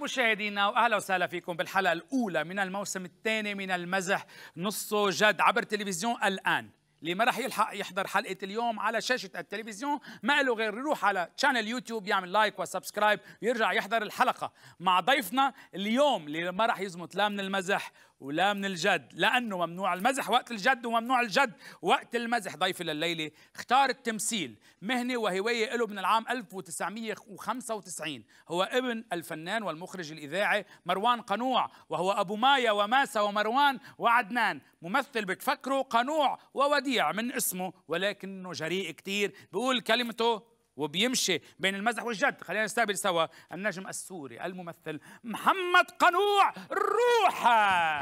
مشاهدينا واهلا وسهلا فيكم بالحلقه الاولى من الموسم الثاني من المزح نصه جد عبر تلفزيون الان اللي ما راح يلحق يحضر حلقه اليوم على شاشه التلفزيون ما له غير يروح على شانل يوتيوب يعمل لايك وسبسكرايب ويرجع يحضر الحلقه مع ضيفنا اليوم اللي ما راح يزمت لا من المزح ولا من الجد لأنه ممنوع المزح وقت الجد وممنوع الجد وقت المزح ضيفي لليلة اختار التمثيل مهنة وهواية له من العام 1995 هو ابن الفنان والمخرج الإذاعي مروان قنوع وهو أبو مايا وماسا ومروان وعدنان ممثل بتفكره قنوع ووديع من اسمه ولكنه جريء كتير بيقول كلمته وبيمشي بين المزح والجد خلينا نستقبل سوا النجم السوري الممثل محمد قنوع روحه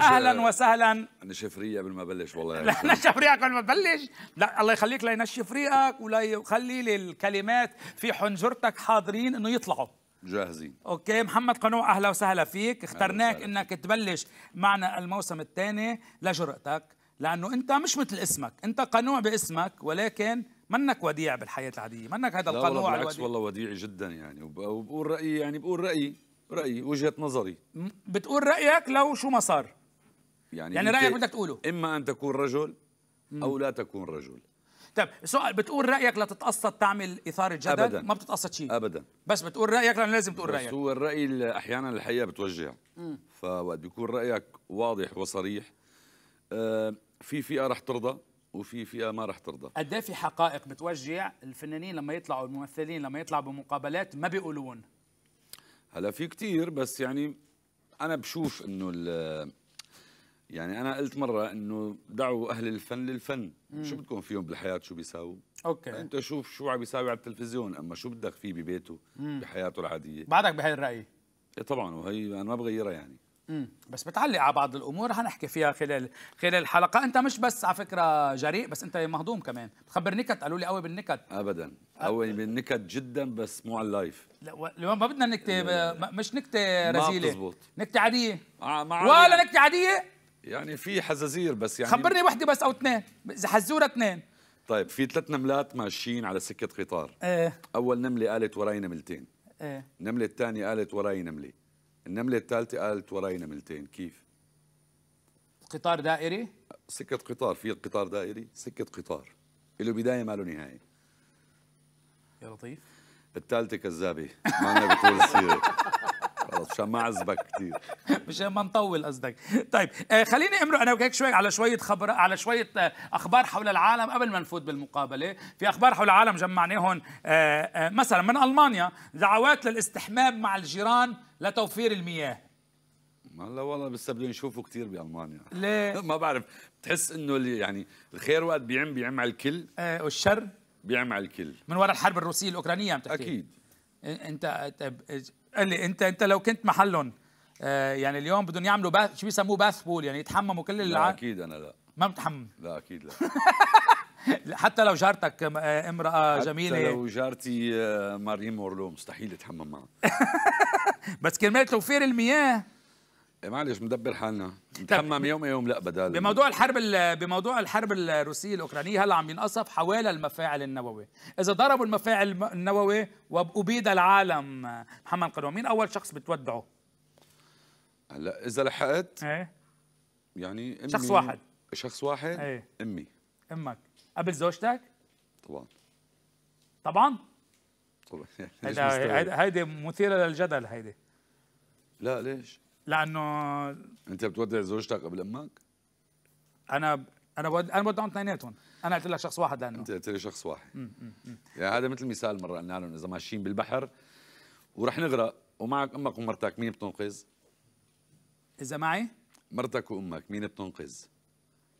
اهلا وسهلا نشف ريقك قبل ما بلش والله لا يعني. نشف ريقك قبل ما بلش لا الله يخليك لينشف ريقك ولا يخلي لي الكلمات في حنجرتك حاضرين انه يطلعوا جاهزين اوكي محمد قنوع اهلا وسهلا فيك اخترناك انك تبلش معنا الموسم الثاني لجرأتك لانه انت مش مثل اسمك انت قنوع باسمك ولكن منك وديع بالحياه العاديه منك هذا القنوع والله بالعكس والله وديعي جدا يعني وبقول رايي يعني بقول رايي رايي وجهه نظري بتقول رايك لو شو ما صار يعني يعني رايك بدك تقوله اما ان تكون رجل او لا تكون رجل طيب سؤال بتقول رايك لا تتقصد تعمل اثاره جدل أبداً. ما بتتقصد شيء ابدا بس بتقول رايك لانه لازم تقول بس رايك هو الراي احيانا الحقيقه بتوجع فوقت بيكون رايك واضح وصريح آه في فئه رح ترضى وفي فئه ما رح ترضى قد إيه في حقائق بتوجع الفنانين لما يطلعوا الممثلين لما يطلعوا بمقابلات ما بيقولون هلا في كتير بس يعني انا بشوف انه يعني انا قلت مره انه دعوا اهل الفن للفن مم. شو بدكم فيهم بالحياه شو بيساووا اوكي انت شوف شو عم بيساوي على التلفزيون اما شو بدك فيه ببيته مم. بحياته العاديه بعدك بهي الراي إيه طبعا وهي انا ما بغيرها يعني امم بس بتعلق على بعض الامور حنحكي فيها خلال خلال الحلقه انت مش بس على فكره جريء بس انت مهضوم كمان بتخبر نكت قالوا لي قوي بالنكت ابدا قوي بالنكت جدا بس مو على اللايف لا ما بدنا نكته مش نكته رزيله ما بتزبط نكته عاديه آه، ولا نكته عاديه يعني في حزازير بس يعني خبرني وحده بس او اثنين اذا حزوره اثنين طيب في ثلاث نملات ماشيين على سكه قطار ايه اول نمله قالت وراي نملتين ايه النمله الثانيه قالت وراي نمله النمله الثالثه قالت وراي نملتين كيف قطار دائري سكه قطار في قطار دائري سكه قطار له بدايه ما له نهايه يا لطيف الثالثه كذابه ما بتقول السيره خلص عشان ما اعذبك كثير مشان ما نطول قصدك طيب آه، خليني امرق انا وياك شوي على شويه خبر على شويه آه، اخبار حول العالم قبل ما نفوت بالمقابله في اخبار حول العالم جمعناهم آه، مثلا من المانيا دعوات للاستحمام مع الجيران لتوفير المياه هلا والله بس بدهم يشوفوا كثير بالمانيا ليه؟ ما بعرف بتحس انه يعني الخير وقت بيعم بيعم على الكل ايه والشر بيعم على الكل من وراء الحرب الروسيه الاوكرانيه عم تحكي اكيد انت طيب، قال لي انت انت لو كنت محلهم آه يعني اليوم بدهم يعملوا باث شو بيسموه باث بول يعني يتحمموا كل اللي لا اكيد انا لا ما بتحمم لا اكيد لا حتى لو جارتك آه، امرأة جميلة حتى لو جارتي آه، ماريم مورلو مستحيل اتحمم معها بس كرمال توفير المياه إيه، معلش مدبر حالنا نتحمم يوم إيه، يوم لا بدال بموضوع الحرب بموضوع الحرب الروسيه الاوكرانيه هلا عم ينقصف حوالي المفاعل النووي اذا ضربوا المفاعل النووي وابيد العالم محمد قدوم مين اول شخص بتودعه هلا اذا لحقت ايه يعني أمي شخص واحد شخص واحد ايه امي امك قبل زوجتك طبعا طبعا طبعا هيدي مثيره للجدل هيدي لا ليش لانه انت بتودع زوجتك قبل امك؟ انا انا بود... انا بودعهم اثنيناتهم انا قلت لك شخص واحد لانه انت قلت لي شخص واحد يعني هذا مثل مثال مره قلنا لهم اذا ماشيين بالبحر ورح نغرق ومعك امك ومرتك مين بتنقذ؟ اذا معي؟ مرتك وامك مين بتنقذ؟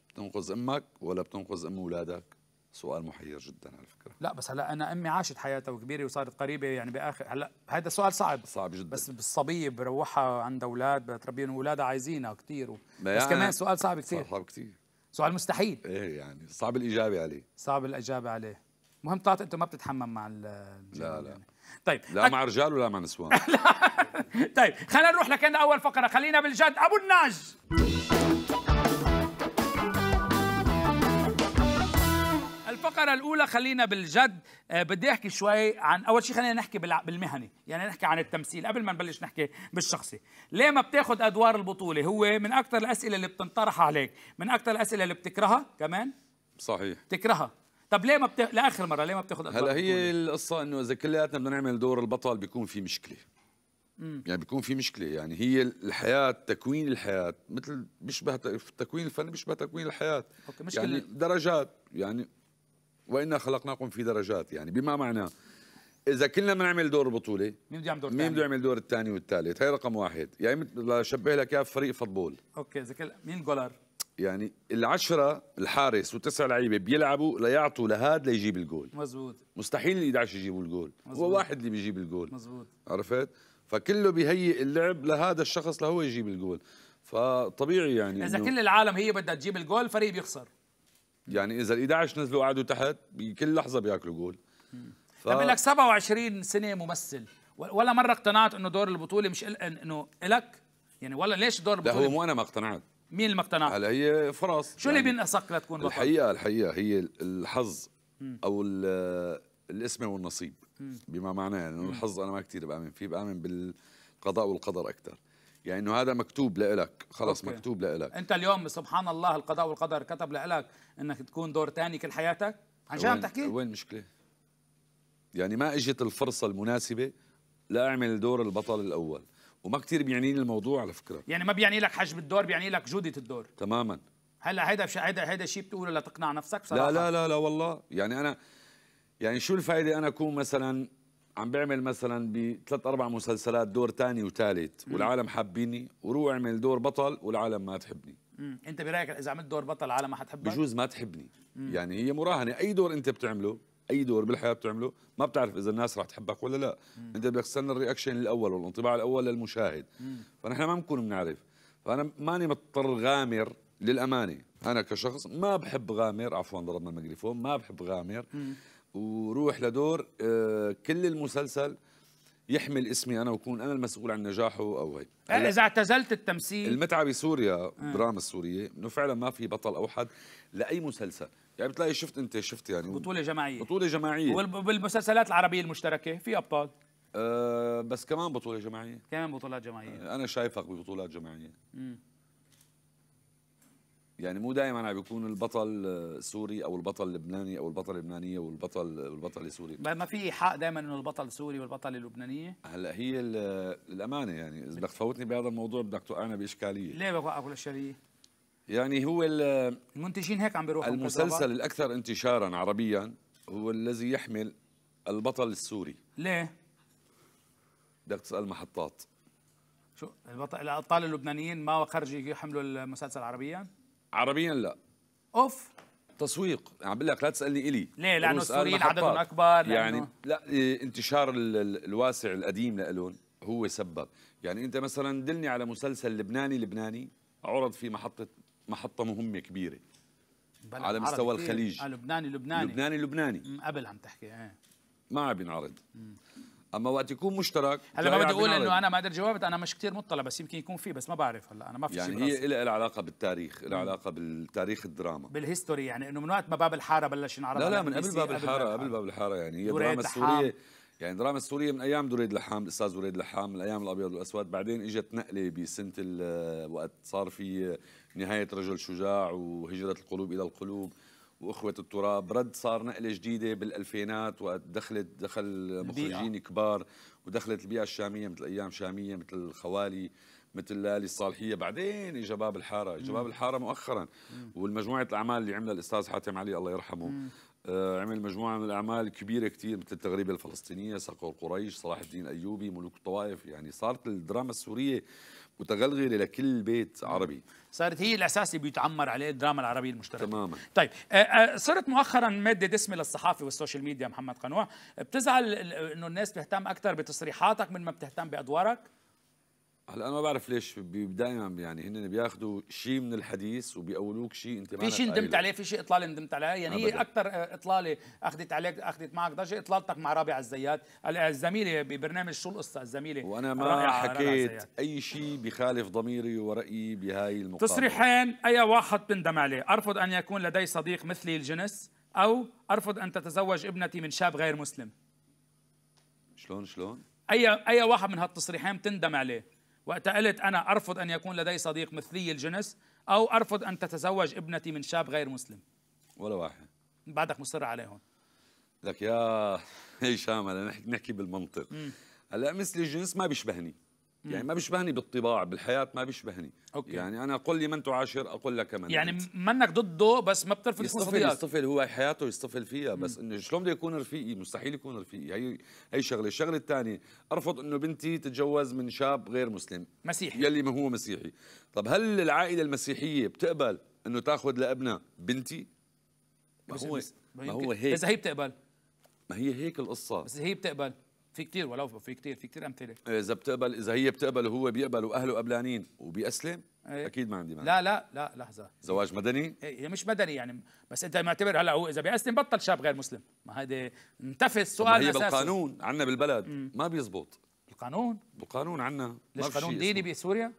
بتنقذ امك ولا بتنقذ ام اولادك؟ سؤال محير جدا على فكره لا بس هلا انا امي عاشت حياتها وكبيره وصارت قريبه يعني باخر هلا هذا سؤال صعب صعب جدا بس بالصبيه بروحها عند اولاد بتربيهم اولادها عايزينها كثير و... يعني بس كمان سؤال صعب كثير صعب كثير سؤال مستحيل ايه يعني صعب الاجابه عليه صعب الاجابه عليه مهم طلعت انت ما بتتحمم مع لا لا يعني. طيب لا أك... مع رجال ولا مع نسوان طيب خلينا نروح لكن اول فقره خلينا بالجد ابو الناج الفقرة الأولى خلينا بالجد آه، بدي أحكي شوي عن أول شيء خلينا نحكي بالمهني يعني نحكي عن التمثيل قبل ما نبلش نحكي بالشخصي ليه ما بتاخد أدوار البطولة هو من أكثر الأسئلة اللي بتنطرح عليك من أكثر الأسئلة اللي بتكرهها كمان صحيح بتكرهها طب ليه ما بت... لاخر مره ليه ما بتاخذ هلا هي القصه انه اذا كلياتنا بدنا نعمل دور البطل بيكون في مشكله مم. يعني بيكون في مشكله يعني هي الحياه تكوين الحياه مثل بيشبه التكوين الفني بيشبه تكوين الحياه أوكي مشكلة. يعني درجات يعني وانا خلقناكم في درجات يعني بما معناه اذا كلنا بنعمل دور البطوله مين بده يعمل دور مين بده يعمل دور الثاني والثالث هي رقم واحد يعني لشبه لك اياها فريق فوتبول اوكي اذا كل مين جولر يعني العشرة الحارس وتسع لعيبة بيلعبوا ليعطوا لهاد ليجيب الجول مزبوط مستحيل ال11 يجيبوا الجول مزبوط. هو واحد اللي بيجيب الجول مزبوط عرفت فكله بيهيئ اللعب لهذا الشخص لهو يجيب الجول فطبيعي يعني اذا كل العالم هي بدها تجيب الجول فريق بيخسر يعني اذا ال11 نزلوا قعدوا تحت بكل لحظه بياكلوا جول ف... طب لك 27 سنه ممثل ولا مره اقتنعت انه دور البطوله مش ال... انه الك يعني ولا ليش دور البطوله لا هو مو انا ما اقتنعت مين اللي ما اقتنع؟ هلا هي فرص شو يعني اللي بينقصك لتكون بطل؟ الحقيقه الحقيقه هي الحظ او الاسم والنصيب بما معناه يعني انه الحظ انا ما كثير بامن فيه بامن بالقضاء والقدر اكثر يعني انه هذا مكتوب لإلك خلص أوكي. مكتوب لإلك انت اليوم سبحان الله القضاء والقدر كتب لإلك انك تكون دور ثاني كل حياتك عن جد عم تحكي وين المشكله يعني ما اجت الفرصه المناسبه لاعمل دور البطل الاول وما كثير بيعنيني الموضوع على فكره يعني ما بيعني لك حجم الدور بيعني لك جوده الدور تماما هلا هيدا هيدا هيدا شيء بتقوله لتقنع نفسك بصراحه لا لا لا لا والله يعني انا يعني شو الفائده انا اكون مثلا عم بعمل مثلا بثلاث اربع مسلسلات دور ثاني وثالث والعالم حابيني وروح اعمل دور بطل والعالم ما تحبني مم. انت برايك اذا عملت دور بطل العالم حتحبك بجوز ما تحبني مم. يعني هي مراهنه اي دور انت بتعمله اي دور بالحياه بتعمله ما بتعرف اذا الناس رح تحبك ولا لا مم. انت بدك تستنى الرياكشن الاول والانطباع الاول للمشاهد مم. فنحن ما بنكون بنعرف فانا ماني مضطر غامر للامانه انا كشخص ما بحب غامر عفوا ضربنا الميكروفون ما بحب غامر مم. وروح لدور آه، كل المسلسل يحمل اسمي انا وكون انا المسؤول عن نجاحه او هيك إيه، اذا اعتزلت التمثيل المتعه بسوريا الدراما آه. السوريه انه فعلا ما في بطل اوحد لاي مسلسل يعني بتلاقي شفت انت شفت يعني بطوله جماعيه بطوله جماعيه وبالمسلسلات العربيه المشتركه في ابطال أه بس كمان بطوله جماعيه كمان بطولات جماعيه آه، انا شايفك ببطولات جماعيه امم يعني مو دائما عم بيكون البطل سوري او البطل لبناني او البطل لبنانيه والبطل البطل سوري ما في حق دائما انه البطل سوري والبطل اللبنانيه هلا هي الامانه يعني اذا بدك تفوتني بهذا الموضوع بدك توقعنا باشكاليه ليه بوقعك الاشكاليه يعني هو المنتجين هيك عم بيروحوا المسلسل الاكثر انتشارا عربيا هو الذي يحمل البطل السوري ليه بدك تسال محطات شو البطل الابطال اللبنانيين ما خرجوا يحملوا المسلسل عربيا عربيا لا اوف تسويق يعني عم بقول لك لا تسالني الي ليه لانه السوريين عددهم اكبر يعني لا إيه، انتشار الواسع القديم لهم هو سبب يعني انت مثلا دلني على مسلسل لبناني لبناني عرض في محطه محطه مهمه كبيره على مستوى الخليج آه لبناني لبناني لبناني لبناني قبل عم تحكي ايه ما عم بينعرض اما وقت يكون مشترك هلا ما بدي اقول انه انا ما قدرت جاوبت انا مش كثير مطلع بس يمكن يكون في بس ما بعرف هلا انا ما في يعني هي لها علاقه بالتاريخ لها علاقه بالتاريخ الدراما بالهيستوري يعني انه من وقت ما باب الحاره بلش ينعرض لا لا من قبل باب الحاره قبل باب الحاره يعني هي يعني دراما سوريه يعني الدراما السوريه من ايام دريد لحام الاستاذ دريد لحام من ايام الابيض والاسود بعدين اجت نقله بسنه وقت صار في نهايه رجل شجاع وهجره القلوب الى القلوب واخوه التراب رد صار نقله جديده بالالفينات وقت دخلت دخل مخرجين كبار ودخلت البيئه الشاميه مثل ايام شاميه مثل الخوالي مثل لالي الصالحيه بعدين إجا باب الحاره إجا باب الحاره مؤخرا والمجموعه الاعمال اللي عملها الاستاذ حاتم علي الله يرحمه مم. آه عمل مجموعه من الاعمال كبيره كثير مثل التغريبه الفلسطينيه صقور قريش صلاح الدين الايوبي ملوك الطوائف يعني صارت الدراما السوريه متغلغلة لكل بيت عربي صارت هي الاساس اللي بيتعمر عليه الدراما العربيه المشتركه تماما طيب آه، آه، صرت مؤخرا ماده دسمه للصحافه والسوشيال ميديا محمد قنوع بتزعل انه الناس بتهتم اكثر بتصريحاتك من ما بتهتم بادوارك هلا انا ما بعرف ليش دائما يعني هن بياخذوا شيء من الحديث وبيقولوك شيء انت ما في شيء ندمت عليه في شيء اطلاله ندمت عليها يعني أبداً. هي اكثر آه، اطلاله اخذت عليك اخذت معك ضجه اطلالتك مع رابع الزيات الزميله ببرنامج شو القصه الزميله وانا ما آه، حكيت اي شيء بخالف ضميري ورايي بهاي المقابله تصريحين اي واحد بندم عليه ارفض ان يكون لدي صديق مثلي الجنس او ارفض ان تتزوج ابنتي من شاب غير مسلم شلون شلون اي اي واحد من هالتصريحين بتندم عليه وقت قلت أنا أرفض أن يكون لدي صديق مثلي الجنس أو أرفض أن تتزوج ابنتي من شاب غير مسلم ولا واحد بعدك مصر عليهم لك يا هشام نحكي بالمنطق هلا مثل الجنس ما بيشبهني يعني ما بيشبهني بالطباع بالحياه ما بيشبهني أوكي. يعني انا قل لي من تعاشر اقول لك من يعني منك ضده بس ما بترفض يصطفل يصطفل هو حياته يصطفل فيها مم. بس انه شلون بده يكون رفيقي مستحيل يكون رفيقي هي هي شغله الشغله الثانيه ارفض انه بنتي تتجوز من شاب غير مسلم مسيحي يلي ما هو مسيحي طب هل العائله المسيحيه بتقبل انه تاخذ لابنها بنتي ما هو ما هو هيك اذا هي بتقبل ما هي هيك القصه بس هي بتقبل في كثير ولو في كثير في كثير امثله اذا بتقبل اذا هي بتقبل وهو بيقبل واهله قبلانين وبيسلم ايه؟ اكيد ما عندي مانع لا لا لا لحظه زواج مدني إيه، هي مش مدني يعني بس انت معتبر هلا هو اذا بيسلم بطل شاب غير مسلم ما هذا انتفى السؤال هي بالقانون عندنا بالبلد ما بيزبط القانون بالقانون عندنا ليش قانون ديني بسوريا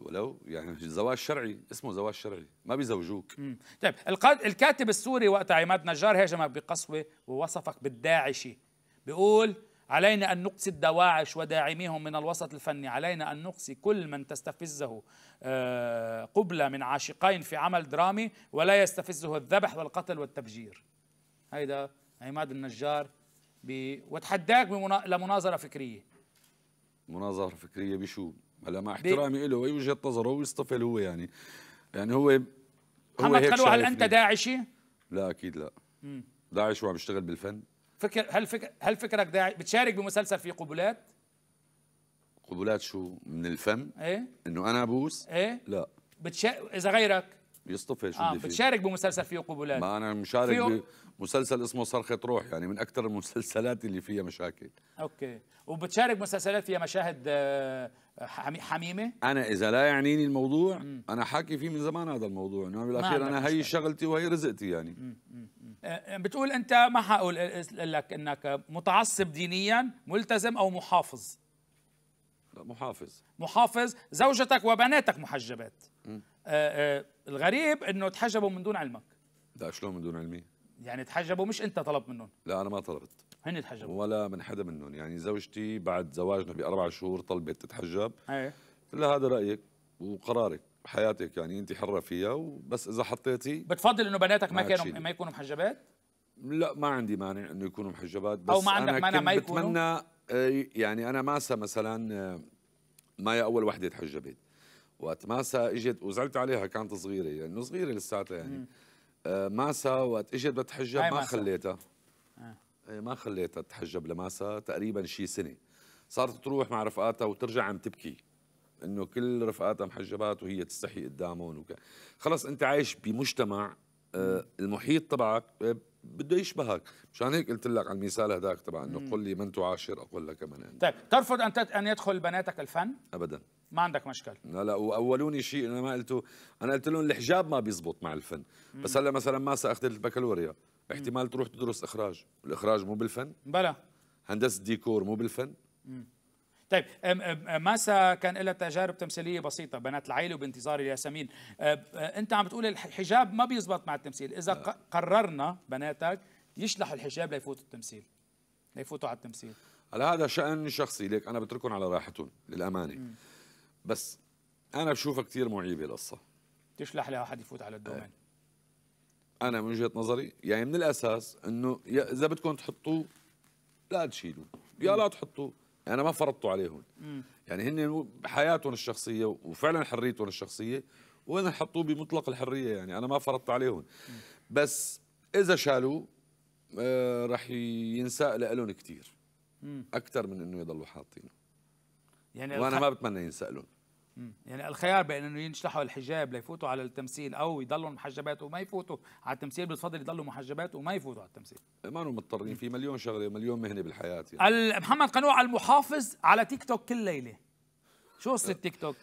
ولو يعني زواج شرعي اسمه زواج شرعي ما بيزوجوك طيب الكاتب السوري وقت عماد نجار هاجمك بقسوه ووصفك بالداعشي بيقول علينا أن نقصي الدواعش وداعميهم من الوسط الفني علينا أن نقصي كل من تستفزه آه، قبلة من عاشقين في عمل درامي ولا يستفزه الذبح والقتل والتفجير هيدا عماد النجار بي... وتحداك بمنا... لمناظرة فكرية مناظرة فكرية بشو؟ هلا مع احترامي له اي وجهة نظره ويصطفل هو يعني يعني هو هو محمد هيك هل انت يعني. داعشي؟ لا اكيد لا مم. داعش وعم يشتغل بالفن فكر هل فكر هل فكرك داعي بتشارك بمسلسل في قبلات قبلات شو من الفم ايه انه انا ابوس ايه لا بتشا... اذا غيرك يصطفى شو آه بتشارك بمسلسل فيه قبلات ما انا مشارك بمسلسل اسمه صرخة روح يعني من اكثر المسلسلات اللي فيها مشاكل اوكي وبتشارك مسلسلات فيها مشاهد آه، حميمه انا اذا لا يعنيني الموضوع انا حاكي فيه من زمان هذا الموضوع انه بالاخير انا هي شغلتي وهي رزقتي يعني أه، أه، بتقول انت ما حقول لك انك متعصب دينيا ملتزم او محافظ لا محافظ محافظ زوجتك وبناتك محجبات أه، الغريب انه تحجبوا من دون علمك لا شلون من دون علمي يعني تحجبوا مش انت طلبت منهم لا انا ما طلبت هن تحجبوا ولا من حدا منهم يعني زوجتي بعد زواجنا باربع شهور طلبت تتحجب ايه لها هذا رايك وقرارك حياتك يعني انت حره فيها وبس اذا حطيتي بتفضل انه بناتك ما كانوا ما يكونوا محجبات لا ما عندي مانع انه يكونوا محجبات بس او ما عندك مانع ما يكونوا بتمنى إيه، يعني انا ماسا مثلا آه، مايا اول وحده تحجبت وقت ماسا اجت وزعلت عليها كانت صغيره لانه يعني صغيره لساتها يعني آه، ماسا وقت اجت بتحجب ما خليتها إيه، ما خليتها تحجب لماسها تقريبا شي سنه صارت تروح مع رفقاتها وترجع عم تبكي انه كل رفقاتها محجبات وهي تستحي قدامهم وك... خلص انت عايش بمجتمع إيه، المحيط تبعك إيه، بده يشبهك مشان هيك قلت لك على المثال هذاك تبع انه قل لي من تعاشر اقول لك من انت طيب ترفض ان ان يدخل بناتك الفن ابدا ما عندك مشكل لا لا واولوني شيء انا ما قلته انا قلت لهم الحجاب ما بيزبط مع الفن مم. بس هلا مثلا ما اخذت البكالوريا احتمال تروح تدرس اخراج الاخراج مو بالفن بلا هندسه ديكور مو بالفن مم. طيب ماسا كان لها تجارب تمثيليه بسيطه بنات العيله وبانتظار الياسمين انت عم بتقول الحجاب ما بيزبط مع التمثيل اذا آه. قررنا بناتك يشلحوا الحجاب ليفوتوا التمثيل ليفوتوا على التمثيل هلا هذا شان شخصي ليك انا بتركهم على راحتهم للامانه بس انا بشوفها كثير معيبه القصه تشلح لها يفوت على الدومين انا من وجهه نظري يعني من الاساس انه اذا بدكم تحطوه لا تشيلوه يا لا تحطوه يعني انا ما فرضته عليهم يعني هن بحياتهم الشخصيه وفعلا حريتهم الشخصيه وانا حطوه بمطلق الحريه يعني انا ما فرضت عليهم بس اذا شالوه آه رح ينساء لهم كثير اكثر من انه يضلوا حاطينه يعني وانا ما بتمنى ينسالون يعني الخيار بين انه ينشلحوا الحجاب ليفوتوا على التمثيل او يضلوا محجبات وما يفوتوا على التمثيل بالفضل يضلوا محجبات وما يفوتوا على التمثيل ما هم مضطرين في مليون شغله مليون مهنه بالحياه يعني. محمد قنوع المحافظ على تيك توك كل ليله شو قصه تيك توك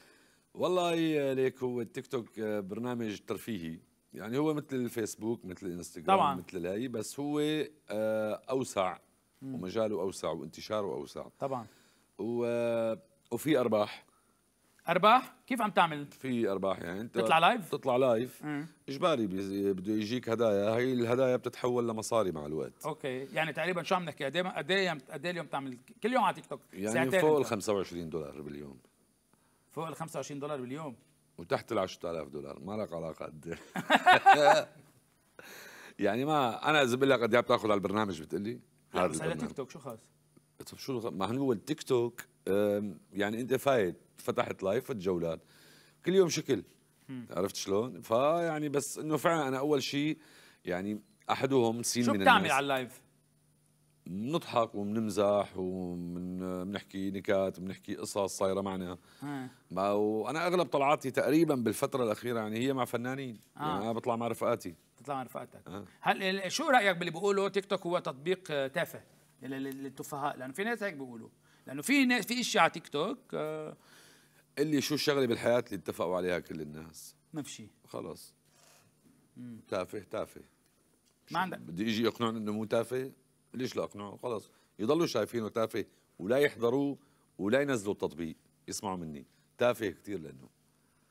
والله ليك هو التيك توك آه، برنامج ترفيهي يعني هو مثل الفيسبوك مثل الانستغرام طبعا. مثل الهي بس هو آه، اوسع ومجاله اوسع وانتشاره اوسع طبعا و آه، وفي ارباح ارباح كيف عم تعمل في ارباح يعني انت تطلع لايف تطلع لايف مم. اجباري بده يجيك هدايا هي الهدايا بتتحول لمصاري مع الوقت اوكي يعني تقريبا شو عم نحكي قد ايه, إيه قد ايه اليوم تعمل كل يوم على تيك توك يعني فوق ال 25 دولار باليوم فوق ال 25 دولار باليوم وتحت ال 10000 دولار ما لك علاقه قد إيه. يعني ما انا اذا بقول لك قد ايه بتاخذ على البرنامج بتقول لي هذا تيك توك شو خاص؟ شو ما هو التيك توك يعني انت فايت فتحت لايف الجولات كل يوم شكل عرفت شلون فيعني بس انه فعلا انا اول شيء يعني احدهم سين شو بتعمل على اللايف بنضحك وبنمزح وبنحكي نكات بنحكي قصص صايره معنا وانا اغلب طلعاتي تقريبا بالفتره الاخيره يعني هي مع فنانين آه. يعني انا بطلع مع رفقاتي بتطلع مع رفقاتك آه. هل شو رايك باللي بيقولوا تيك توك هو تطبيق آه، تافه للتفهاء لانه في ناس هيك بيقولوا لانه في ناس في اشي على تيك توك آه اللي شو الشغله بالحياه اللي اتفقوا عليها كل الناس ما في شيء خلص تافه تافه ما عندك بدي اجي اقنعهم انه مو تافه ليش لا اقنعه خلص يضلوا شايفينه تافه ولا يحضروه ولا ينزلوا التطبيق يسمعوا مني تافه كثير لانه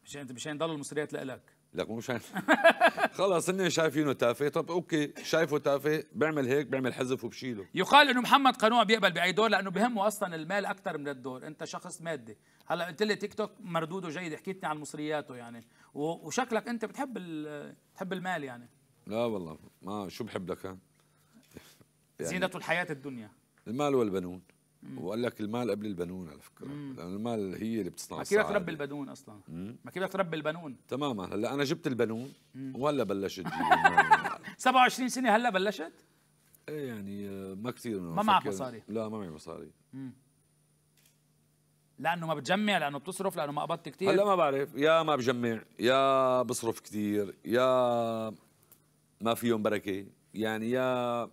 مشان انت مشان يضلوا المصريات لك لك مو شايف خلص هن شايفينه تافه طب اوكي شايفه تافه بعمل هيك بعمل حذف وبشيله يقال انه محمد قنوع بيقبل باي دور لانه بهمه اصلا المال اكثر من الدور انت شخص مادي هلا قلت لي تيك توك مردوده جيد حكيتني عن مصرياته يعني وشكلك انت بتحب بتحب المال يعني لا والله ما شو بحب لك يعني زينة الحياة الدنيا المال والبنون وقال لك المال قبل البنون على فكره لان المال هي اللي بتصنع ما كيف تربي البنون اصلا ما كيف تربي البنون تماما هلا انا جبت البنون وهلا بلشت 27 سنه هلا بلشت؟ ايه يعني آه، ما كثير ما معك مصاري لا ما معي مصاري لانه ما بتجمع لانه بتصرف لانه ما قبضت كثير هلا ما بعرف يا ما بجمع يا بصرف كثير يا ما فيهم بركه يعني يا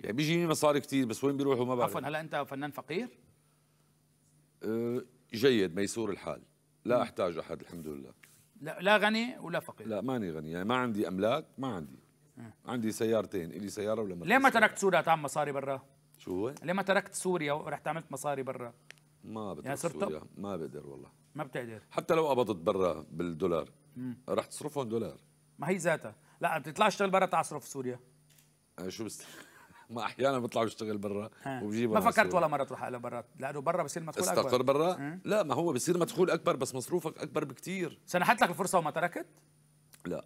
يعني بيجي مصاري كثير بس وين بيروحوا ما بعرف عفوا هلا انت فنان فقير؟ أه، جيد ميسور الحال لا احتاج احد الحمد لله لا لا غني ولا فقير لا ماني غني يعني ما عندي املاك ما عندي أه. عندي سيارتين الي سياره ولا ليه ما تركت سوريا تعمل مصاري برا؟ شو هو؟ ليه ما تركت سوريا ورحت عملت مصاري برا؟ ما بقدر يعني سوريا ما بقدر والله ما بتقدر حتى لو قبضت برا بالدولار رح تصرفهم دولار ما هي ذاتها لا بتطلع اشتغل برا تعصرف في سوريا أه، شو بس ما احيانا بطلع بشتغل برا وبجيب ما فكرت ولا مره تروح على برا لانه برا بصير مدخول اكبر استقر برا لا ما هو بصير مدخول اكبر بس مصروفك اكبر بكثير سنحت لك الفرصه وما تركت لا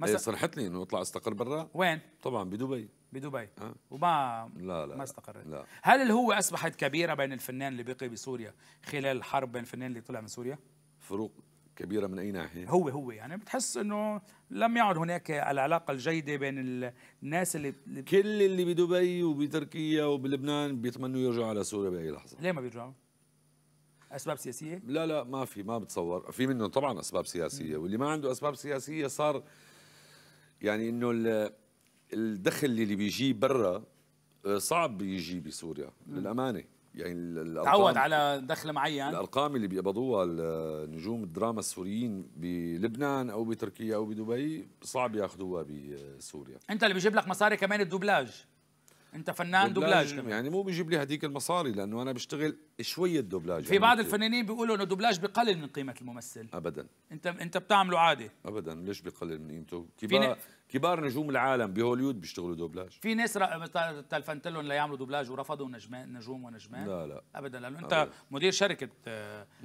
مثلا إيه، سنحت لي انه اطلع استقر برا وين طبعا بدبي بدبي أه؟ وما لا لا ما استقريت لا هل الهوة اصبحت كبيره بين الفنان اللي بقي بسوريا خلال الحرب بين الفنان اللي طلع من سوريا؟ فروق كبيره من اي ناحيه هو هو يعني بتحس انه لم يعد هناك العلاقه الجيده بين الناس اللي كل اللي بدبي وبتركيا وبلبنان بيتمنوا يرجعوا على سوريا باي لحظه ليه ما بيرجعوا اسباب سياسيه لا لا ما في ما بتصور في منهم طبعا اسباب سياسيه واللي ما عنده اسباب سياسيه صار يعني انه الدخل اللي بيجيه برا آه، صعب يجي بسوريا للامانه يعني الأرقام تعود على دخل معين الارقام اللي بيقبضوها نجوم الدراما السوريين بلبنان او بتركيا او بدبي صعب ياخذوها بسوريا انت اللي بيجيب لك مصاري كمان الدوبلاج انت فنان دوبلاج, يعني مو بيجيب لي هديك المصاري لانه انا بشتغل شويه دوبلاج في يعني بعض الفنانين بيقولوا انه دوبلاج بقلل من قيمه الممثل ابدا انت انت بتعمله عادي ابدا ليش بقلل من قيمته كبار كبار نجوم العالم بهوليود بيشتغلوا دوبلاج في ناس تلفنت لهم ليعملوا دوبلاج ورفضوا نجم... نجوم ونجمان لا لا ابدا لانه انت أبداً. مدير شركه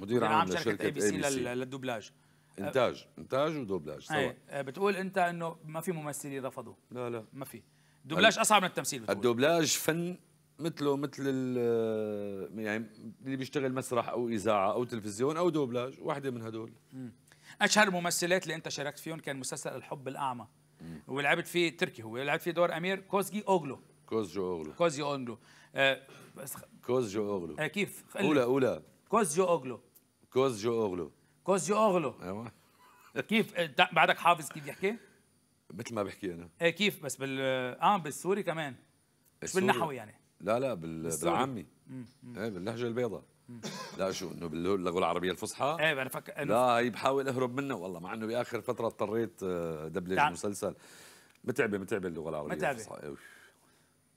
مدير عام شركه اي بي سي للدوبلاج انتاج انتاج ودوبلاج سوا بتقول انت انه ما في ممثلين رفضوا لا لا ما في الدوبلاج اصعب من التمثيل بتقول. الدوبلاج فن مثله مثل آه، يعني اللي بيشتغل مسرح او اذاعه او تلفزيون او دوبلاج واحده من هدول مم. اشهر الممثلات اللي انت شاركت فيهم كان مسلسل الحب الاعمى ولعبت فيه تركي هو لعبت فيه دور امير كوزجي اوغلو كوزجو اوغلو كوزجو اوغلو آه كوزجو اوغلو آه كيف اولى اولى كوزجو اوغلو كوزجو اوغلو كوزجو اوغلو ايوه كيف آه، بعدك حافظ كيف يحكي؟ مثل ما بحكي انا ايه كيف بس بال اه بالسوري كمان مش بالنحوي يعني لا لا بال... بالعامي ايه باللهجه البيضاء لا شو انه باللغه العربيه الفصحى ايه انا فكر لا هي بحاول اهرب منه والله مع انه باخر فتره اضطريت آه، دبلج مسلسل متعبه متعبه اللغه العربيه متعبه الفصحى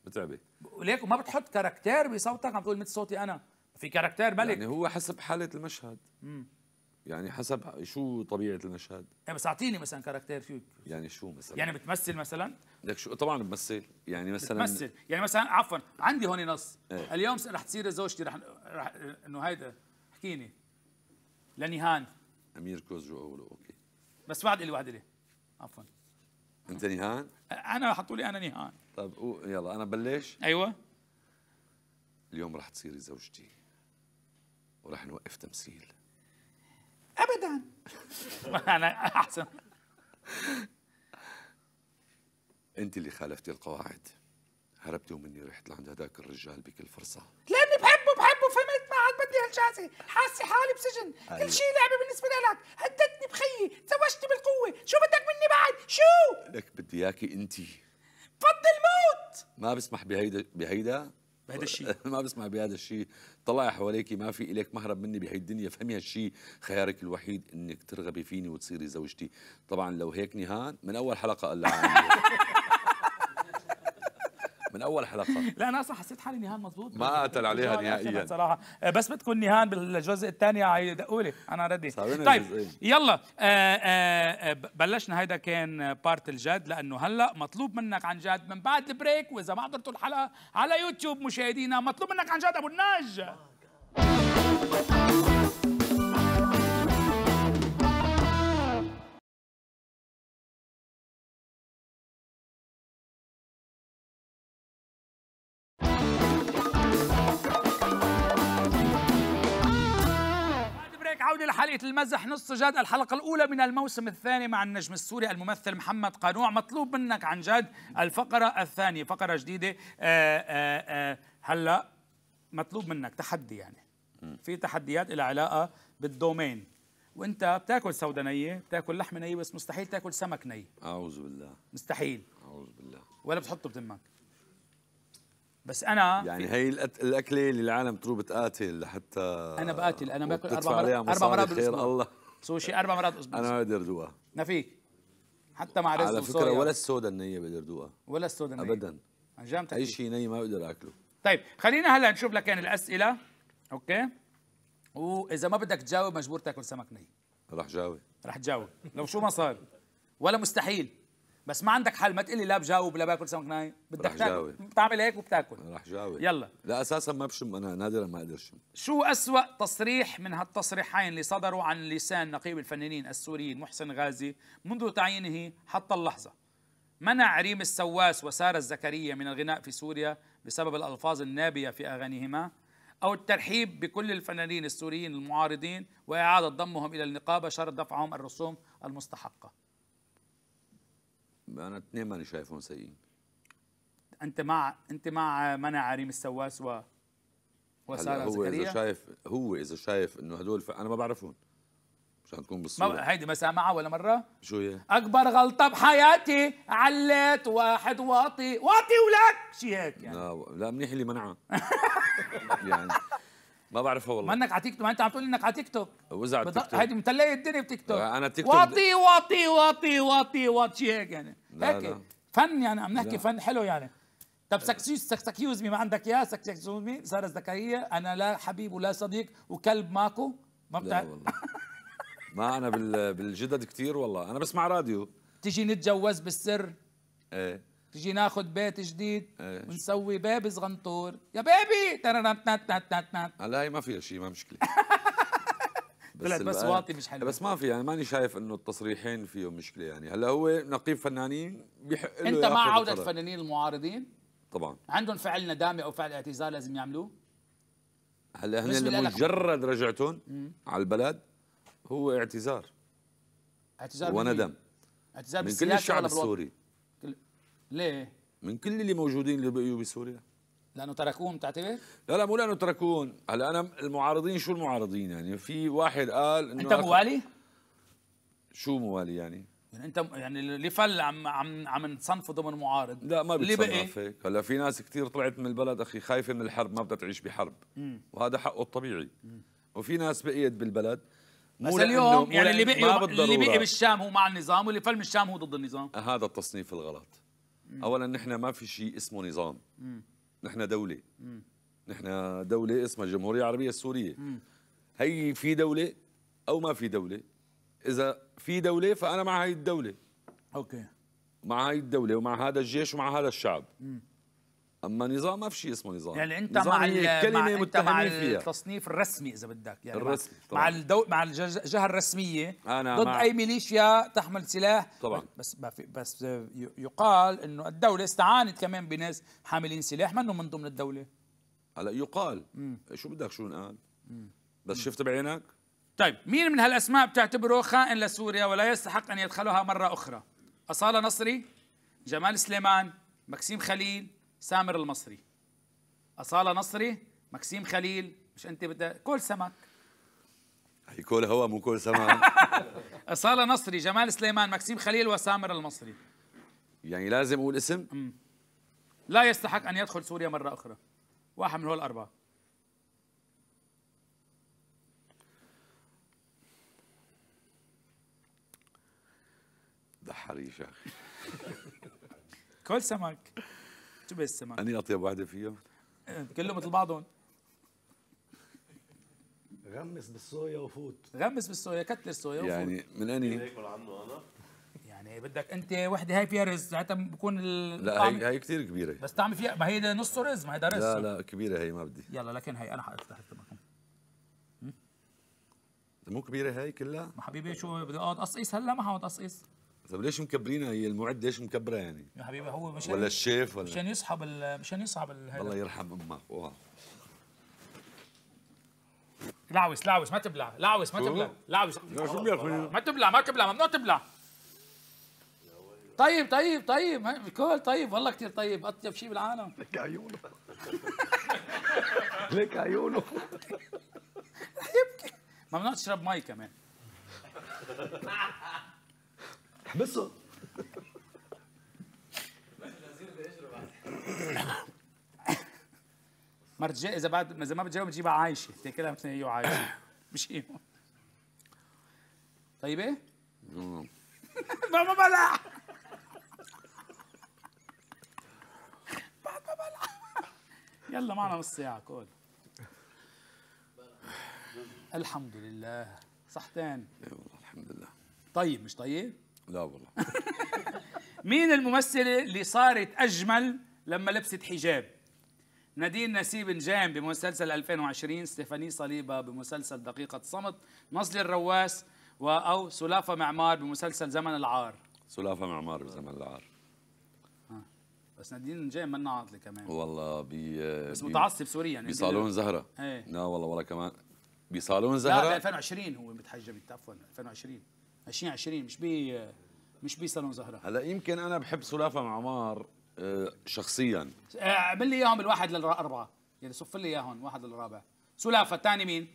متعبه وليك وما بتحط كاركتير بصوتك عم تقول مثل صوتي انا في كاركتير ملك يعني هو حسب حاله المشهد مم. يعني حسب شو طبيعه المشهد يعني بس اعطيني مثلا كاركتير فيك يعني شو مثلا يعني بتمثل مثلا لك شو طبعا بمثل يعني مثلا بتمثل يعني مثلا عفوا عندي هون نص ايه؟ اليوم رح تصير زوجتي رح, رح انه هيدا احكيني لنيهان امير كوزجو اولو اوكي بس بعد لي وعد لي عفوا انت نيهان انا حطوا لي انا نيهان طيب يلا انا بلش ايوه اليوم رح تصيري زوجتي ورح نوقف تمثيل ابدا انا احسن انت اللي خالفتي القواعد هربتي مني رحت لعند هذاك الرجال بكل فرصه لاني بحبه بحبه فهمت ما عاد بدي هالجازه حاسه حالي بسجن كل أيوة. شيء لعبه بالنسبه لك هددتني بخيي تزوجتي بالقوه شو بدك مني بعد شو لك بدي اياكي انت بفضل موت ما بسمح بهيدا بهيدا بهذا الشيء ما بسمع بهذا الشيء طلعي حواليك ما في إليك مهرب مني بهي الدنيا فهمي هالشيء خيارك الوحيد انك ترغبي فيني وتصيري زوجتي طبعا لو هيك نهان من اول حلقه قلعها من اول حلقه لا انا اصلا حسيت حالي نهان مظبوط ما قتل عليها نهائيا صراحه آه، بس بدكم نهان بالجزء الثاني آه، يدقوا لي انا ردي طيب يلا آآ آه، آآ بلشنا هيدا كان بارت الجد لانه هلا مطلوب منك عن جد من بعد البريك واذا ما حضرتوا الحلقه على يوتيوب مشاهدينا مطلوب منك عن جد ابو النج العودة لحلقة المزح نص جد الحلقة الأولى من الموسم الثاني مع النجم السوري الممثل محمد قانوع مطلوب منك عن جد الفقرة الثانية فقرة جديدة آه، آه، آه، هلا مطلوب منك تحدي يعني في تحديات لها علاقة بالدومين وانت بتاكل سودا نية بتاكل لحمة نية بس مستحيل تاكل سمك ني أعوذ بالله مستحيل أعوذ بالله ولا بتحطه بتمك بس انا يعني هي الاكله اللي العالم تروح بتقاتل لحتى انا بقاتل انا باكل اربع مرات اربع مرات بالاسبوع الله سوشي اربع مرات بالاسبوع انا ما بقدر ادوقها ما فيك حتى مع رز على فكره ولا السودا النيه بقدر ادوقها ولا السودا النيه ابدا اي شيء ني ما بقدر اكله طيب خلينا هلا نشوف لك يعني الاسئله اوكي واذا ما بدك تجاوب مجبور تاكل سمك ني رح جاوب رح تجاوب لو شو ما صار ولا مستحيل بس ما عندك حل ما تقول لي لا بجاوب لا باكل سمك ناي بدك تاكل بتعمل هيك وبتاكل رح جاوب يلا لا اساسا ما بشم انا نادرا ما اقدر شم شو أسوأ تصريح من هالتصريحين اللي صدروا عن لسان نقيب الفنانين السوريين محسن غازي منذ تعيينه حتى اللحظه منع ريم السواس وساره الزكريا من الغناء في سوريا بسبب الالفاظ النابيه في اغانيهما او الترحيب بكل الفنانين السوريين المعارضين واعاده ضمهم الى النقابه شرط دفعهم الرسوم المستحقه انا اثنين ماني شايفهم سيئين انت مع انت مع منع ريم السواس و وساره هو زكريا اذا شايف هو اذا شايف انه هدول ف... انا ما بعرفهم مشان تكون بالصوره ما هيدي ما سامعها ولا مره شو هي اكبر غلطه بحياتي عليت واحد واطي واطي ولك شيء هيك يعني لا لا منيح اللي منعها يعني ما بعرفها والله ما انك على تيك توك ما انت عم تقول انك على تيك توك وزع على تيك توك هيدي متلاقي الدنيا بتيك توك انا تيك توك واطي واطي واطي واطي واطي هيك يعني هيك لا. فن يعني عم نحكي فن حلو يعني طب سكسيوز سكسكيوز مي ما عندك اياه سكسكيوز مي ساره زكريا انا لا حبيب ولا صديق وكلب ماكو ما بتعرف ما انا بالجدد كثير والله انا بسمع راديو تيجي نتجوز بالسر ايه تجي ناخذ بيت جديد ايه. ونسوي باب صغنطور يا بيبي هلا هي ما فيها شيء ما مشكله طلعت بس واطي مش حلو بس ما في يعني ماني شايف انه التصريحين فيهم مشكله يعني هلا هو نقيب فنانين بيحق انت مع عوده الفنانين المعارضين طبعا عندهم فعل ندامه او فعل اعتذار لازم يعملوه هلا هن مجرد رجعتهم على البلد هو اعتذار اعتذار وندم اعتذار من كل الشعب السوري ليه؟ من كل اللي موجودين اللي بقيوا بسوريا لانه تركوهم بتعتبر؟ لا لا مو لانه تركوهم، هلا انا المعارضين شو المعارضين يعني؟ في واحد قال انه انت موالي؟ شو موالي يعني؟ يعني انت يعني اللي فل عم عم عم نصنفه ضمن معارض لا ما بتصنف هيك هلا في ناس كثير طلعت من البلد اخي خايفه من الحرب ما بدها تعيش بحرب مم. وهذا حقه الطبيعي مم. وفي ناس بقيت بالبلد بس اليوم يعني اللي بقي اللي بقي بالشام هو مع النظام واللي فل من الشام هو ضد النظام هذا التصنيف الغلط اولا نحن ما في شيء اسمه نظام نحن دوله نحن دوله اسمها الجمهوريه العربيه السوريه هي في دوله او ما في دوله اذا في دوله فانا مع هاي الدوله اوكي مع هاي الدوله ومع هذا الجيش ومع هذا الشعب اما نظام ما في شيء اسمه نظام يعني انت مع الكلمه مع انت مع التصنيف الرسمي اذا بدك يعني الرسمي مع الدو... مع الجهه الرسميه أنا ضد مع... اي ميليشيا تحمل سلاح طبعا بس ما في بس يقال انه الدوله استعانت كمان بناس حاملين سلاح منهم من ضمن الدوله هلا يقال مم. شو بدك شو نقال بس مم. شفت بعينك طيب مين من هالاسماء بتعتبره خائن لسوريا ولا يستحق ان يدخلها مره اخرى اصاله نصري جمال سليمان مكسيم خليل سامر المصري أصالة نصري مكسيم خليل مش أنت بدأ كل سمك هي كل هوا مو كل سمك أصالة نصري جمال سليمان مكسيم خليل وسامر المصري يعني لازم أقول اسم؟ مم. لا يستحق أن يدخل سوريا مرة أخرى واحد من هول الأربعة ده حريف يا أخي كل سمك شو بس ما اني اطيب واحده فيهم إيه، كله مثل بعضهم غمس بالصويا وفوت غمس بالصويا كتل الصويا وفوت يعني من اني هيك إيه، عنه انا يعني بدك انت وحده هاي فيها رز ساعتها بكون لا هي هي كثير كبيره بس تعمل فيها ما هي نص رز ما هيدا رز لا لا كبيره هي ما بدي يلا لكن هي انا حافتح تبعكم مو كبيره هاي كلها ما حبيبي شو بدي اقعد قصقص هلا ما حقعد قصقص طيب ليش مكبرينها هي المعده ليش مكبره يعني؟ يا حبيبي هو مش ولا الشيف ولا مشان يصحب مشان يصحب الهدف الله يرحم امك اوعى لعوس لعوس ما تبلع لعوس ما تبلع لعوس ما تبلع ما تبلع ممنوع تبلع طيب طيب طيب كل طيب والله كثير طيب اطيب شيء بالعالم لك عيونه لك عيونه يبكي ممنوع تشرب مي كمان احبسهم مرت اذا بعد اذا ما بتجاوب بتجيبها عايشه تاكلها مثل هي وعايشه مش هي طيبه؟ ما بلع ما بلع يلا معنا نص ساعه كول الحمد لله صحتين اي والله الحمد لله طيب مش طيب؟ لا والله مين الممثلة اللي صارت أجمل لما لبست حجاب؟ نادين نسيب نجام بمسلسل 2020 ستيفاني صليبة بمسلسل دقيقة الصمت نصلي الرواس و أو سلافة معمار بمسلسل زمن العار سلافة معمار بزمن العار آه. بس نادين نجام منا عاطلة كمان والله بي بس متعصب سوريا يعني بصالون زهرة ايه لا والله ولا كمان بصالون زهرة لا 2020 هو متحجب عفوا 2020 20 20 مش بي مش بي صالون زهره هلا يمكن انا بحب سلافه معمار آه، شخصيا آه، اعمل لي اياهم الواحد للاربعه يعني صف لي اياهم واحد للرابع سلافه الثاني مين؟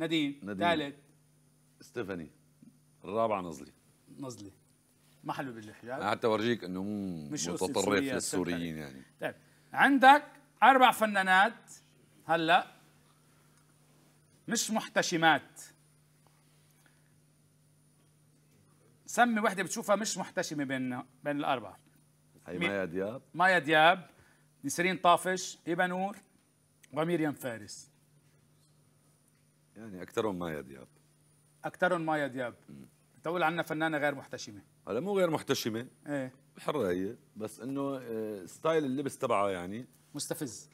نديم ثالث ستيفاني الرابعه نزلي نزلي ما حلو بالحجاب حتى ورجيك انه مو مش متطرف للسوريين يعني طيب عندك اربع فنانات هلا مش محتشمات سمي وحده بتشوفها مش محتشمه بين بين الاربعه هي مايا دياب مايا دياب نسرين طافش هبه نور وميريام فارس يعني اكثرهم مايا دياب اكثرهم مايا دياب بتقول عنا فنانه غير محتشمه هلا مو غير محتشمه ايه حره هي بس انه آه، ستايل اللبس تبعها يعني مستفز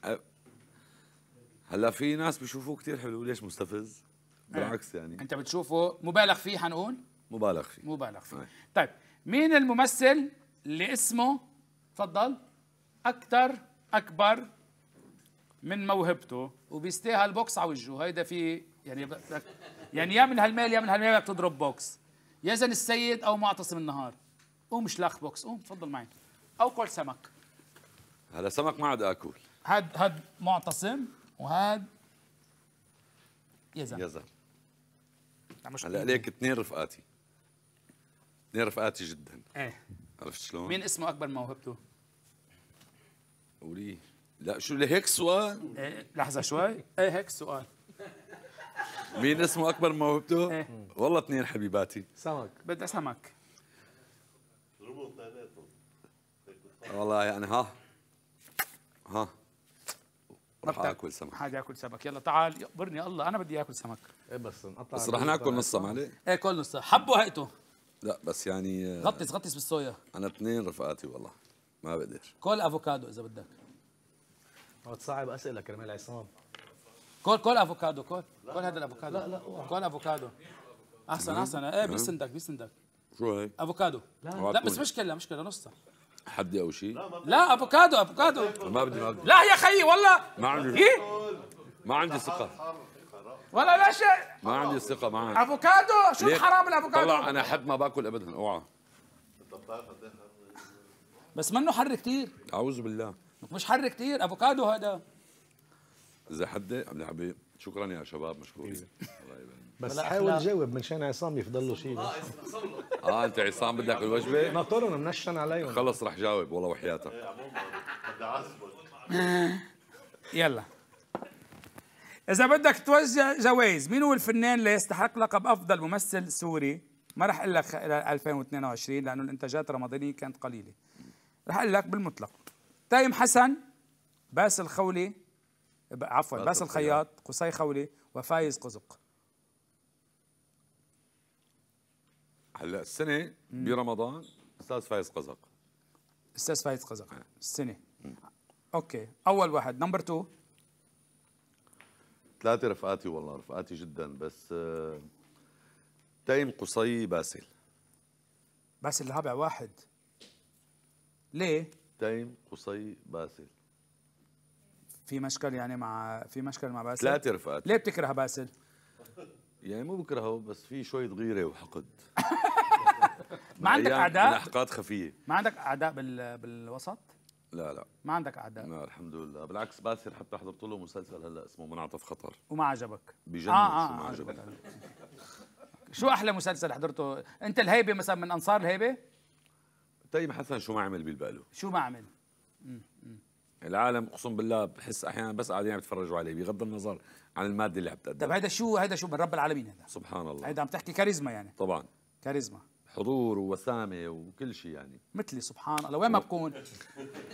هلا في ناس بيشوفوه كثير حلو ليش مستفز إيه. بالعكس يعني انت بتشوفه مبالغ فيه حنقول مبالغ فيه مبالغ فيه آه. طيب مين الممثل اللي اسمه تفضل اكثر اكبر من موهبته وبيستاهل بوكس على وجهه هيدا في يعني يعني يا من هالمال يا من هالمال بدك تضرب بوكس يزن السيد او معتصم النهار قوم شلخ بوكس قوم تفضل معي او كل سمك هلا سمك ما عاد اكل هاد هاد معتصم وهاد يزن يزن نعم، هلا عليك اثنين رفقاتي اثنين رفقاتي جدا ايه عرفت شلون؟ مين اسمه اكبر موهبته؟ قولي لا شو لهيك سؤال؟ ايه لحظة شوي ايه هيك سؤال مين اسمه اكبر موهبته؟ ايه والله اثنين حبيباتي سمك بدي سمك والله يعني ها ها رح اكل سمك حدا ياكل سمك يلا تعال يقبرني الله انا بدي اكل سمك ايه بس نقطع بس رح ناكل نصها ما عليك ايه كل نصها حبوا هيئته لا بس يعني غطس غطس بالصويا انا اثنين رفقاتي والله ما بقدر كل افوكادو اذا بدك ما تصعب اسئله كرمال عصام كل كل افوكادو كل كل هذا الافوكادو لا لا كل افوكادو احسن احسن ايه بيسندك نعم. بيسندك شو هي؟ افوكادو لا لا, بس مشكله مشكله نصها حدي او شيء لا, لا افوكادو افوكادو ما بدي ما بدي لا يا خيي والله ما عندي إيه؟ ما عندي ثقه ولا لا شيء ما عندي ثقه معك افوكادو شو الحرام الافوكادو طلع انا حد ما باكل ابدا اوعى بس منه حر كثير اعوذ بالله مش حر كثير افوكادو هذا اذا حدي عم نحبي شكرا يا شباب مشكورين إيه. الله يبارك بس حاول جاوب منشان عصام يفضل له شيء اه, آه، انت عصام بدك الوجبه ناطرهم منشن عليهم خلص رح جاوب والله وحياتك إيه، يلا إذا بدك توزع جوائز مين هو الفنان اللي يستحق لقب أفضل ممثل سوري ما رح أقول لك 2022 لأنه الإنتاجات الرمضانية كانت قليلة رح أقول لك بالمطلق تايم حسن باسل خولي عفوا باسل الخياط قصي خولي وفايز قزق هلا السنه برمضان استاذ فايز قزق استاذ فايز قزق آه. السنه اوكي اول واحد نمبر 2 ثلاثه رفقاتي والله رفقاتي جدا بس آه، تيم قصي باسل باسل الهابع واحد ليه؟ تيم قصي باسل في مشكل يعني مع في مشكل مع باسل ثلاثه رفقاتي ليه بتكره باسل؟ يعني مو بكرهه بس في شويه غيره وحقد ما عندك اعداء؟ احقاد خفيه ما عندك اعداء بال... بالوسط؟ لا لا ما عندك اعداء لا الحمد لله بالعكس باسل حتى حضرت له مسلسل هلا اسمه منعطف خطر وما عجبك بجنن آه آه شو ما آه، آه، عجبك شو احلى مسلسل حضرته انت الهيبه مثلا من انصار الهيبه طيب حسن شو ما عمل بالباله شو ما عمل العالم اقسم بالله بحس احيانا بس قاعدين عم يتفرجوا عليه بغض النظر عن الماده اللي عم تقدم طيب هيدا شو هيدا شو من رب العالمين هذا سبحان الله هيدا عم تحكي كاريزما يعني طبعا كاريزما حضور ووسامه وكل شيء يعني مثلي سبحان الله وين ما بكون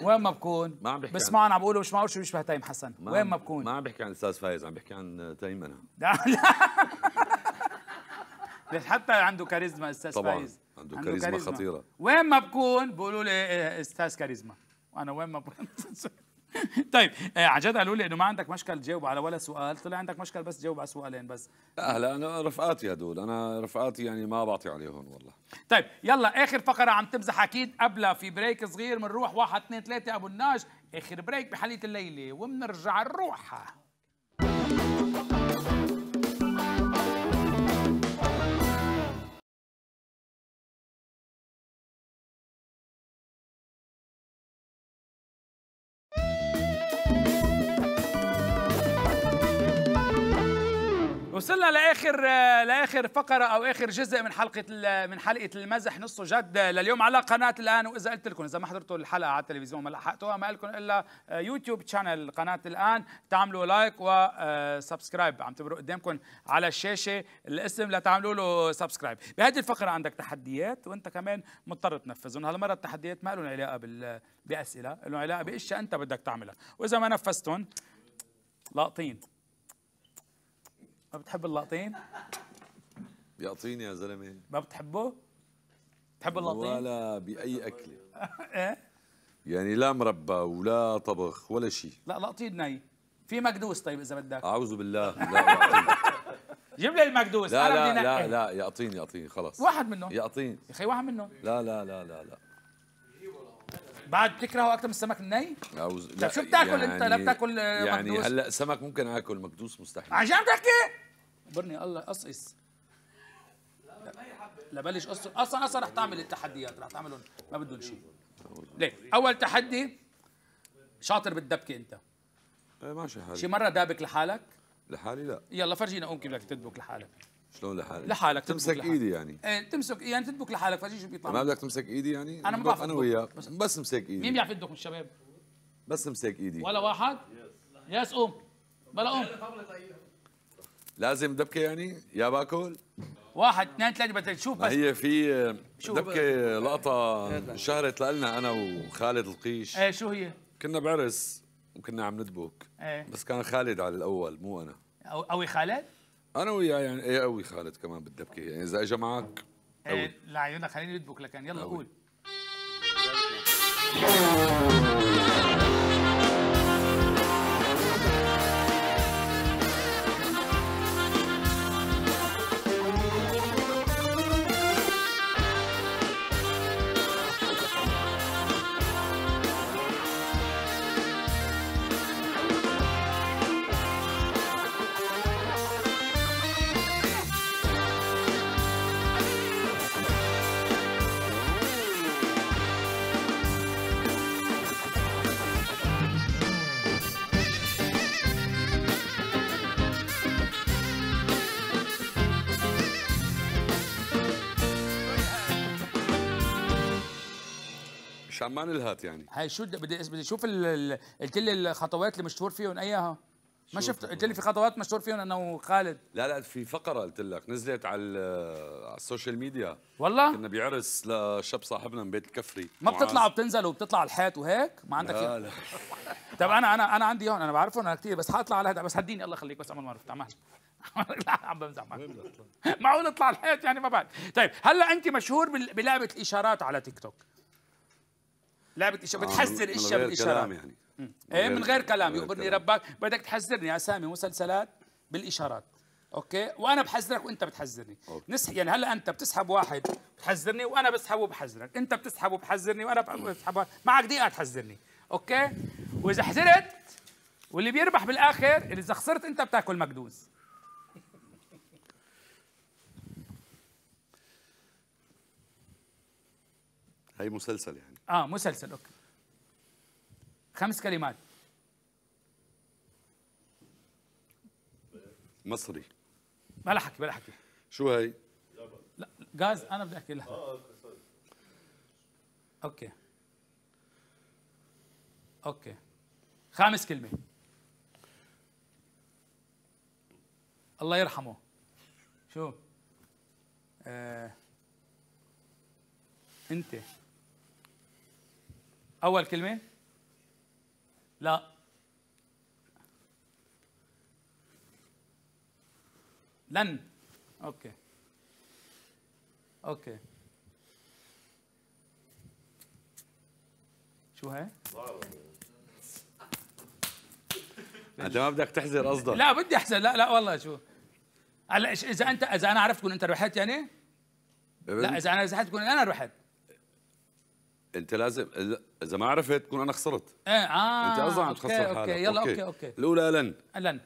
وين ما بكون ما عم بحكي بس معهم عم بقوله مش معقول شو بيشبه تيم حسن وين ما بكون ما عم بحكي عن استاذ فايز عم بحكي عن تيم انا بس حتى عنده كاريزما استاذ طبعا فايز عنده, عنده كاريزما, كاريزما خطيره وين ما بكون بقولوا لي إيه، إيه، استاذ كاريزما انا وين ما بكون طيب آه، عجاد قالوا لي انه ما عندك مشكل تجاوب على ولا سؤال طلع عندك مشكل بس تجاوب على سؤالين بس لا هلا انا رفقاتي هدول انا رفقاتي يعني ما بعطي عليهم والله طيب يلا اخر فقره عم تمزح اكيد قبلها في بريك صغير بنروح واحد اثنين ثلاثه ابو الناج اخر بريك بحليه الليله وبنرجع نروحها وصلنا لاخر لاخر فقره او اخر جزء من حلقه من حلقه المزح نصه جد لليوم على قناه الان واذا قلت لكم اذا ما حضرتوا الحلقه على التلفزيون ما لحقتوها ما لكم الا آه، يوتيوب شانل قناه الان تعملوا لايك وسبسكرايب آه، عم تبرق قدامكم على الشاشه الاسم لتعملوا له سبسكرايب بهذه الفقره عندك تحديات وانت كمان مضطر تنفذهم هالمره التحديات ما لهم علاقه بال باسئله لهم علاقه باشياء انت بدك تعملها واذا ما نفذتهم لاقطين ما بتحب اللاطين؟ بيعطيني يا زلمه ما بتحبه؟ بتحب اللاطين؟ ولا بأي أكلة ايه يعني لا مربى ولا طبخ ولا شيء لا لاطين ني في مكدوس طيب إذا بدك أعوذ بالله لا جيب لي المكدوس لا لا لا لا يعطيني يعطيني خلص واحد منهم يعطيني يا أخي واحد منهم لا لا لا لا لا بعد تكرهه اكثر من السمك الني؟ أوز... طب شو بتاكل يعني... انت لا يعني بتاكل آه، يعني مكدوس. هلا سمك ممكن اكل مكدوس مستحيل عشان تحكي برني الله قصقص لا بلش قص اصلا اصلا رح تعمل التحديات رح تعملهم ما بدهم شيء ليك اول تحدي شاطر بالدبكه انت ايه ماشي حالي شي مره دابك لحالك لحالي لا يلا فرجينا قوم كيف بدك تدبك لحالك شلون لحالك؟ لحالك تمسك لحالك. ايدي يعني ايه تمسك يعني تدبك لحالك فشي شو بيطلع ما بدك تمسك ايدي يعني انا ما بعرف انا وياك بس, امسك ايدي مين بيعرف يدك من الشباب؟ بس امسك ايدي ولا واحد؟ يس, يس قوم بلا قوم لازم دبكه يعني يا باكل واحد اثنين ثلاثه بدك تشوف بس هي في دبكه لقطه انشهرت لنا انا وخالد القيش ايه شو هي؟ كنا بعرس وكنا عم ندبك ايه بس كان خالد على الاول مو انا قوي خالد؟ انا وياه يعني ايه قوي خالد كمان بالدبكه يعني اذا اجى معك إيه، قوي لعيونك خليني ادبك لك يعني، يلا قول مش عمان الهات يعني هاي شو بدي بدي اشوف قلت لي الخطوات اللي مشهور فيهم اياها ما شفت قلت لي في خطوات مشهور فيهم انا وخالد لا لا في فقره قلت لك نزلت على, على السوشيال ميديا والله كنا بعرس لشاب صاحبنا من بيت الكفري ما بتطلع وبتنزل وبتطلع على الحيط وهيك ما عندك لا لا طب انا انا انا عندي هون انا بعرفهم انا كثير بس حاطلع على هذا بس هديني الله يخليك بس عمر ما عرفت عمال لا عم بمزح معك معقول اطلع الحيط يعني ما بعد طيب هلا انت مشهور بلعبه الاشارات على تيك توك لعبه اشاره آه، بتحذر اشياء بالاشارات كلام يعني من ايه من غير كلام يخبرني ربك بدك تحذرني يا سامي مسلسلات بالاشارات اوكي وانا بحذرك وانت بتحذرني نسح يعني هلا انت بتسحب واحد بتحذرني وانا بسحبه بحذرك انت بتسحبه بحذرني وانا بسحبه معك دقيقه تحذرني اوكي واذا حذرت واللي بيربح بالاخر اذا خسرت انت بتاكل مكدوز هي مسلسل يعني اه مسلسل اوكي خمس كلمات مصري بلا حكي بلا حكي شو هي؟ لا غاز انا بدي احكي لها آه، اوكي اوكي خامس كلمه الله يرحمه شو آه. انت أول كلمة لا لن أوكي أوكي شو هي؟ انت ما بدك تحزر قصدك لا بدي احزر لا لا والله شو هلا اذا انت اذا انا عرفتكم انت ربحت يعني؟ لا اذا انا ربحتكم انا ربحت انت لازم اذا ما عرفت تكون انا خسرت ايه اه انت اصلا عم تخسر حالك اوكي يلا اوكي اوكي الاولى لن لن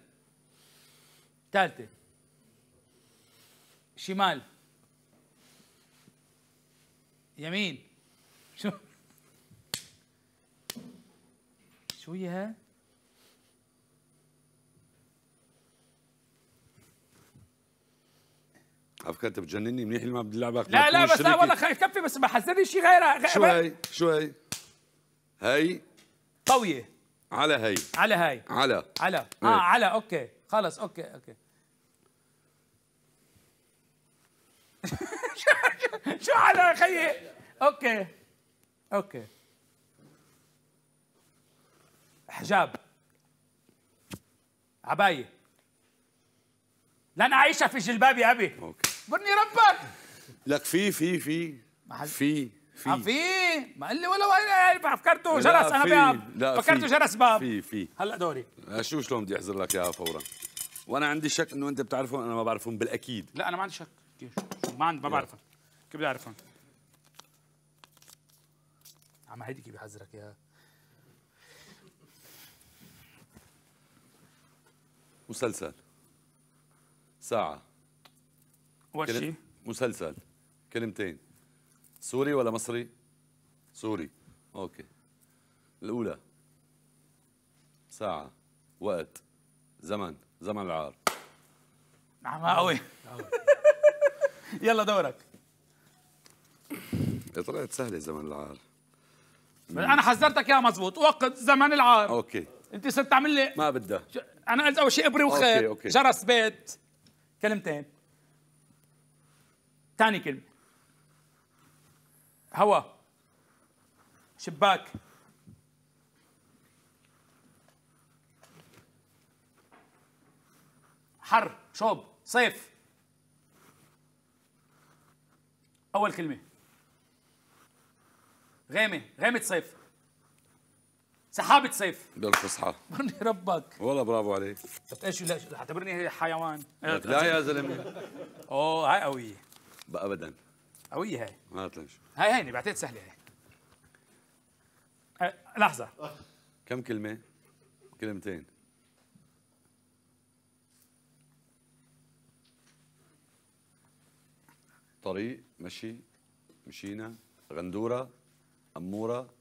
ثالثه شمال يمين شو شو هي افكار انت بتجنني منيح اللي ما بدي لا لا بس لا والله كفي بس ما حسني شيء غيرها غير شو هي شو هي هي قويه على هي على هي على على اه اه على اوكي خلص اوكي اوكي شو شو على خيي اوكي اوكي حجاب عباية لن أعيش في جلبابي أبي أوكي. برني ربك لك في في في في في آه، في ما قال لي ولا يعني فكرته جرس انا بقى فكرته جرس باب في في هلا دوري آه، شو شلون بدي احزر لك اياها فورا وانا عندي شك انه انت بتعرفهم انا ما بعرفهم بالاكيد لا انا ما عندي شك كيف ما عندي ما بعرفهم كيف بدي اعرفهم عم هيدي كيف بحذرك اياها مسلسل ساعه وشي مسلسل كلمتين سوري ولا مصري؟ سوري اوكي الاولى ساعة وقت زمن زمن العار نعم قوي يلا دورك طلعت سهلة زمن العار انا حذرتك يا مزبوط وقت زمن العار اوكي انت صرت تعمل لي ما بدها انا قلت اول شيء ابري وخيط جرس بيت كلمتين ثاني كلمة هواء شباك حر شوب صيف أول كلمة غيمة غيمة صيف سحابة صيف بالفصحى برني ربك والله برافو عليك شفت ايش لا اعتبرني حيوان لا يا زلمه اوه هاي قوية بقى ابدا قويه هاي ما تنش هاي هيني بعتقد سهله هاي أه، لحظه كم كلمه كلمتين طريق مشي مشينا غندوره اموره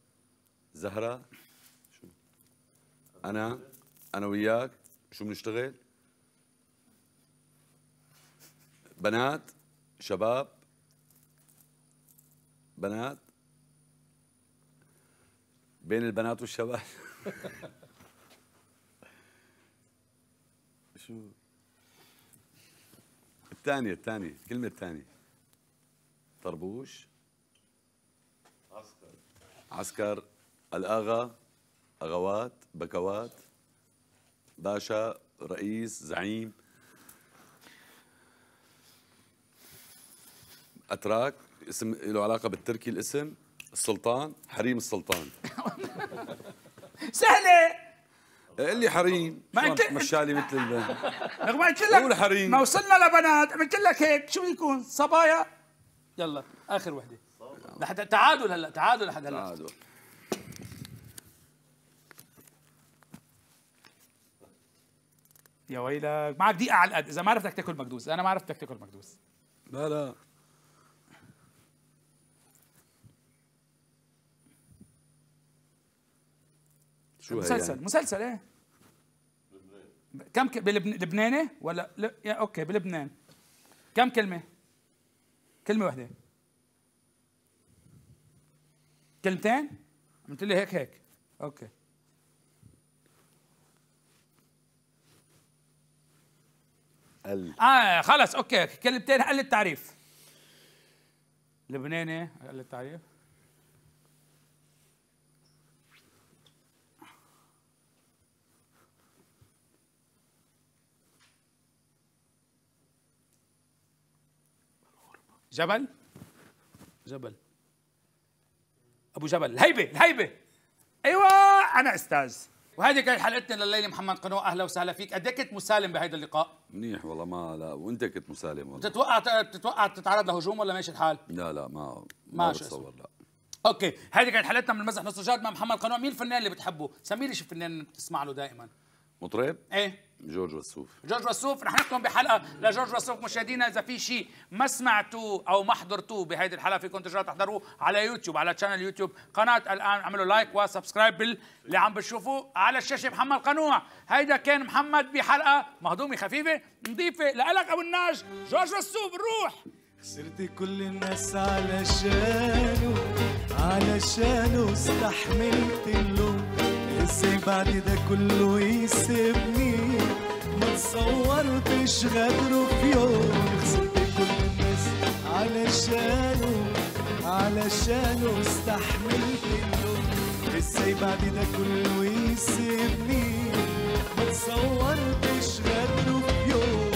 زهره شو انا انا وياك شو بنشتغل بنات شباب بنات بين البنات والشباب شو الثانية الثانية كلمة الثانية طربوش عسكر عسكر الأغا أغوات بكوات باشا رئيس زعيم اتراك اسم له علاقه بالتركي الاسم السلطان حريم السلطان سهله قال إيه لي حريم ما قلت مشالي مثل ال رغم قلت لك قول حريم ما وصلنا لبنات قلت لك هيك شو يكون صبايا يلا اخر وحده لحد تعادل هلا تعادل لحد هلا تعادل يا ويلك معك دقيقة على القد، إذا ما عرفتك تاكل مكدوس، أنا ما عرفتك تاكل مكدوس لا لا شو مسلسل يعني؟ مسلسل ايه كم ك... بلبن... لبناني ولا ل... يا اوكي بلبنان كم كلمه كلمه واحده كلمتين قلت لي هيك هيك اوكي قل اه خلص اوكي كلمتين قل التعريف لبناني قل التعريف جبل جبل ابو جبل الهيبه الهيبه ايوه انا استاذ وهذه كانت حلقتنا لليله محمد قنوع اهلا وسهلا فيك قد إيه كنت مسالم بهذا اللقاء منيح والله ما لا وانت كنت مسالم والله تتوقع تتوقع تتعرض لهجوم ولا ماشي الحال لا لا ما ما, ما بتصور لا اوكي هذه كانت حلقتنا من المزح نص مع محمد قنوع مين الفنان اللي بتحبه سمي لي الفنان فنان بتسمع له دائما مطرب ايه جورج وسوف جورج وسوف رح نحكم بحلقه لجورج وسوف مشاهدينا اذا في شيء ما سمعتوه او ما حضرتوه بهيدي الحلقه فيكم ترجعوا تحضروه على يوتيوب على تشانل يوتيوب قناه الان اعملوا لايك وسبسكرايب اللي عم بتشوفوه على الشاشه محمد قنوع هيدا كان محمد بحلقه مهضومه خفيفه نظيفه لك ابو الناج جورج وسوف روح خسرت كل الناس علشانه علشانه استحملت اللوم ازاي بعد ده كله يسيبني تصورتش غدره في يوم خسرت كل الناس علشانه علشانه استحملت اليوم ازاي بعد ده كله يسيبني ما تصورتش غدره في يوم